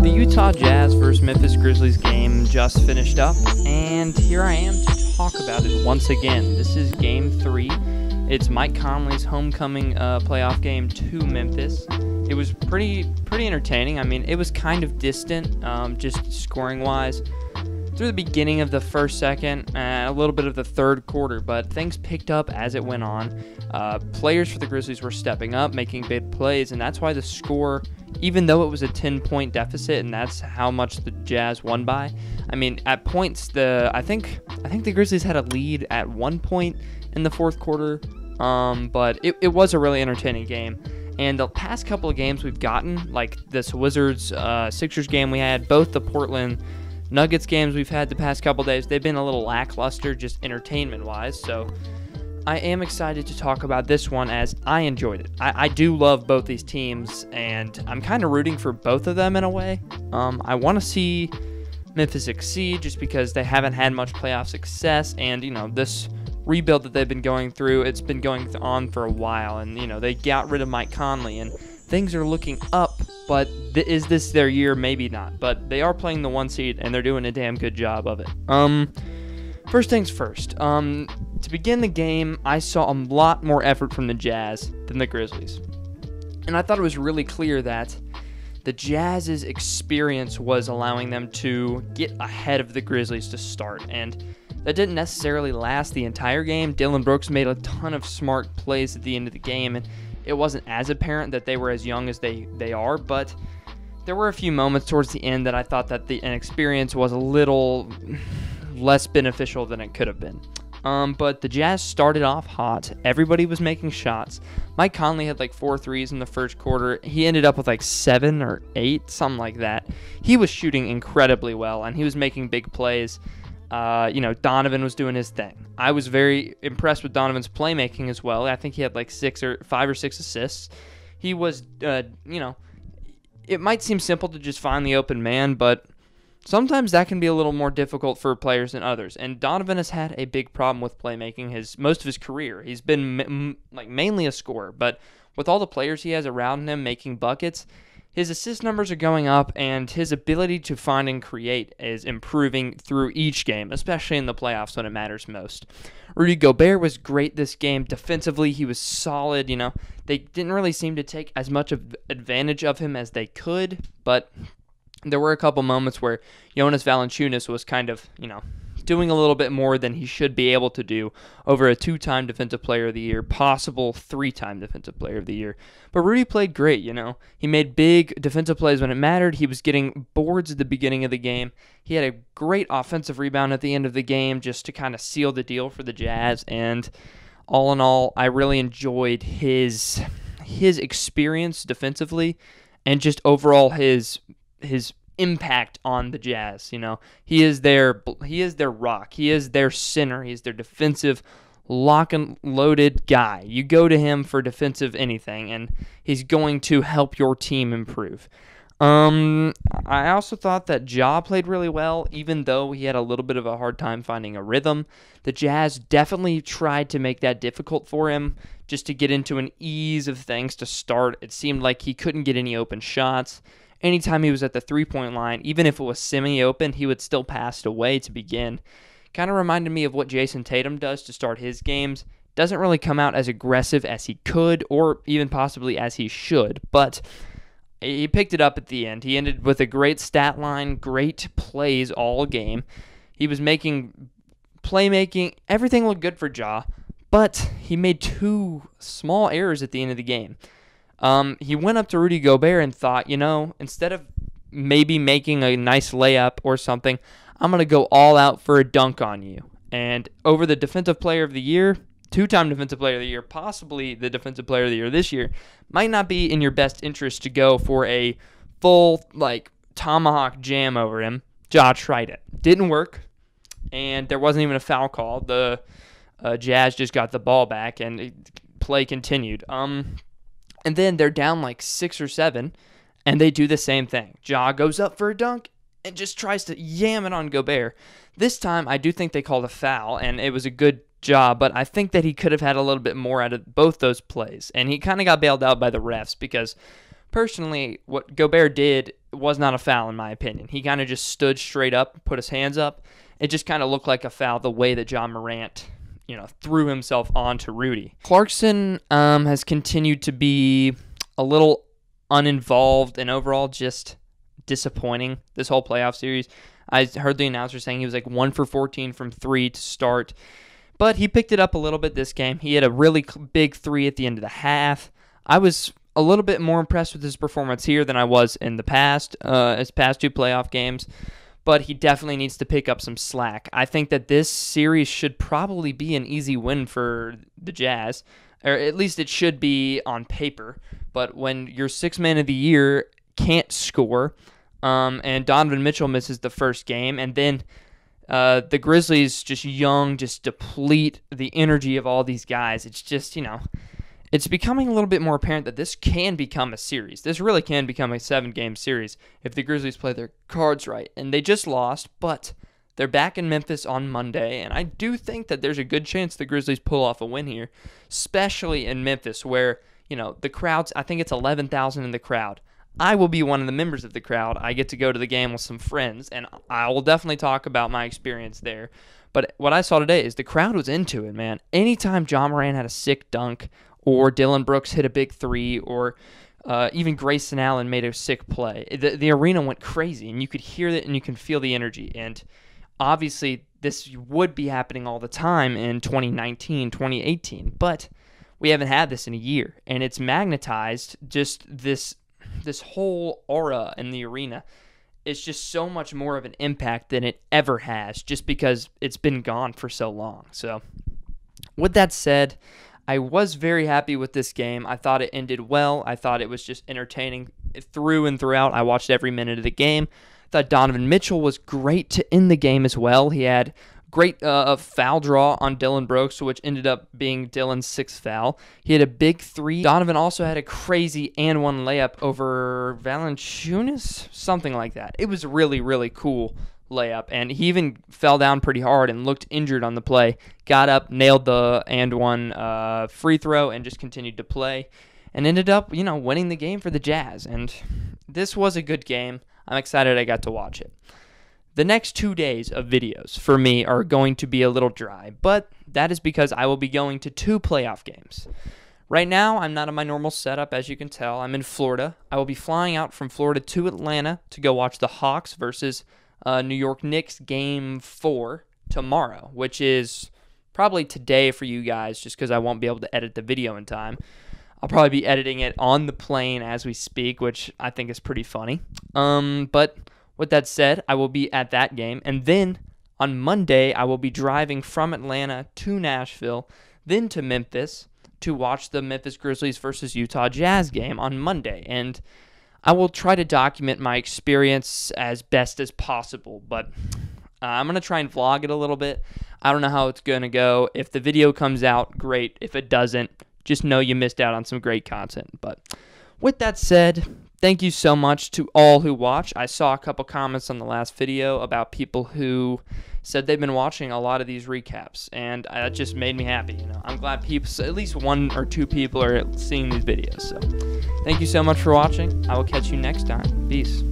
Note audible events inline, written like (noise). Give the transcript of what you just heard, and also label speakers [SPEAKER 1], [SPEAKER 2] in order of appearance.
[SPEAKER 1] The Utah Jazz vs. Memphis Grizzlies game just finished up, and here I am to talk about it once again. This is game three. It's Mike Conley's homecoming uh, playoff game to Memphis. It was pretty pretty entertaining. I mean, it was kind of distant, um, just scoring wise, through the beginning of the first, second, uh, a little bit of the third quarter. But things picked up as it went on. Uh, players for the Grizzlies were stepping up, making big plays, and that's why the score even though it was a 10 point deficit and that's how much the Jazz won by. I mean, at points the I think I think the Grizzlies had a lead at one point in the fourth quarter. Um, but it, it was a really entertaining game. And the past couple of games we've gotten, like this Wizards uh, Sixers game we had, both the Portland Nuggets games we've had the past couple days, they've been a little lackluster just entertainment wise. So I am excited to talk about this one as I enjoyed it. I, I do love both these teams, and I'm kind of rooting for both of them in a way. Um, I want to see Memphis succeed just because they haven't had much playoff success, and you know this rebuild that they've been going through, it's been going on for a while, and you know they got rid of Mike Conley, and things are looking up. But th- is this their year? Maybe not. But they are playing the one seed, and they're doing a damn good job of it. Um, first things first. Um, to begin the game, I saw a lot more effort from the Jazz than the Grizzlies. And I thought it was really clear that the Jazz's experience was allowing them to get ahead of the Grizzlies to start. And that didn't necessarily last the entire game. Dylan Brooks made a ton of smart plays at the end of the game, and it wasn't as apparent that they were as young as they, they are, but there were a few moments towards the end that I thought that the experience was a little (sighs) less beneficial than it could have been. Um, but the Jazz started off hot. Everybody was making shots. Mike Conley had like four threes in the first quarter. He ended up with like seven or eight, something like that. He was shooting incredibly well and he was making big plays. Uh, you know, Donovan was doing his thing. I was very impressed with Donovan's playmaking as well. I think he had like six or five or six assists. He was, uh, you know, it might seem simple to just find the open man, but sometimes that can be a little more difficult for players than others. And Donovan has had a big problem with playmaking his most of his career. He's been m- like mainly a scorer, but with all the players he has around him making buckets, his assist numbers are going up and his ability to find and create is improving through each game, especially in the playoffs when it matters most. Rudy Gobert was great this game. Defensively, he was solid, you know. They didn't really seem to take as much of advantage of him as they could, but there were a couple moments where Jonas Valanciunas was kind of, you know, doing a little bit more than he should be able to do over a two-time defensive player of the year, possible three-time defensive player of the year. But Rudy played great, you know. He made big defensive plays when it mattered. He was getting boards at the beginning of the game. He had a great offensive rebound at the end of the game just to kind of seal the deal for the Jazz and all in all, I really enjoyed his his experience defensively and just overall his his impact on the Jazz. You know, he is their he is their rock. He is their center. is their defensive lock and loaded guy. You go to him for defensive anything, and he's going to help your team improve. Um, I also thought that Ja played really well, even though he had a little bit of a hard time finding a rhythm. The Jazz definitely tried to make that difficult for him just to get into an ease of things to start. It seemed like he couldn't get any open shots anytime he was at the three point line, even if it was semi open, he would still pass it away to begin. Kind of reminded me of what Jason Tatum does to start his games. Doesn't really come out as aggressive as he could or even possibly as he should, but he picked it up at the end. He ended with a great stat line, great plays all game. He was making playmaking, everything looked good for Ja, but he made two small errors at the end of the game. Um, he went up to Rudy Gobert and thought, you know, instead of maybe making a nice layup or something, I'm going to go all out for a dunk on you. And over the Defensive Player of the Year, two time Defensive Player of the Year, possibly the Defensive Player of the Year this year, might not be in your best interest to go for a full, like, tomahawk jam over him. Josh tried it. Didn't work. And there wasn't even a foul call. The uh, Jazz just got the ball back and play continued. Um, and then they're down like six or seven, and they do the same thing. Ja goes up for a dunk and just tries to yam it on Gobert. This time, I do think they called a foul, and it was a good job, but I think that he could have had a little bit more out of both those plays. And he kind of got bailed out by the refs because, personally, what Gobert did was not a foul, in my opinion. He kind of just stood straight up, put his hands up. It just kind of looked like a foul the way that John Morant you know, threw himself onto Rudy. Clarkson um, has continued to be a little uninvolved and overall just disappointing this whole playoff series. I heard the announcer saying he was like one for 14 from three to start, but he picked it up a little bit this game. He had a really big three at the end of the half. I was a little bit more impressed with his performance here than I was in the past, uh, his past two playoff games but he definitely needs to pick up some slack. I think that this series should probably be an easy win for the Jazz, or at least it should be on paper. But when your six man of the year can't score, um, and Donovan Mitchell misses the first game, and then uh, the Grizzlies just young, just deplete the energy of all these guys. It's just, you know, it's becoming a little bit more apparent that this can become a series. This really can become a seven game series if the Grizzlies play their cards right. And they just lost, but they're back in Memphis on Monday. And I do think that there's a good chance the Grizzlies pull off a win here, especially in Memphis, where, you know, the crowds, I think it's 11,000 in the crowd. I will be one of the members of the crowd. I get to go to the game with some friends, and I will definitely talk about my experience there. But what I saw today is the crowd was into it, man. Anytime John Moran had a sick dunk or Dylan Brooks hit a big three, or uh, even Grayson Allen made a sick play. The, the arena went crazy, and you could hear it and you can feel the energy. And obviously, this would be happening all the time in 2019, 2018, but we haven't had this in a year, and it's magnetized just this this whole aura in the arena is just so much more of an impact than it ever has just because it's been gone for so long. So, with that said, I was very happy with this game. I thought it ended well. I thought it was just entertaining through and throughout. I watched every minute of the game. I thought Donovan Mitchell was great to end the game as well. He had great uh, foul draw on Dylan Brooks, which ended up being Dylan's sixth foul. He had a big three. Donovan also had a crazy and one layup over Valanciunas, something like that. It was really, really cool layup. And he even fell down pretty hard and looked injured on the play. Got up, nailed the and one uh, free throw, and just continued to play. And ended up, you know, winning the game for the Jazz. And this was a good game. I'm excited I got to watch it. The next two days of videos for me are going to be a little dry, but that is because I will be going to two playoff games. Right now, I'm not in my normal setup, as you can tell. I'm in Florida. I will be flying out from Florida to Atlanta to go watch the Hawks versus uh, New York Knicks game four tomorrow, which is probably today for you guys, just because I won't be able to edit the video in time. I'll probably be editing it on the plane as we speak, which I think is pretty funny. Um, but with that said, I will be at that game. And then on Monday, I will be driving from Atlanta to Nashville, then to Memphis to watch the Memphis Grizzlies versus Utah Jazz game on Monday. And I will try to document my experience as best as possible, but uh, I'm going to try and vlog it a little bit. I don't know how it's going to go. If the video comes out, great. If it doesn't, just know you missed out on some great content. But with that said, thank you so much to all who watch. I saw a couple comments on the last video about people who said they've been watching a lot of these recaps, and uh, that just made me happy. You know, I'm glad people, at least one or two people, are seeing these videos. So. Thank you so much for watching. I will catch you next time. Peace.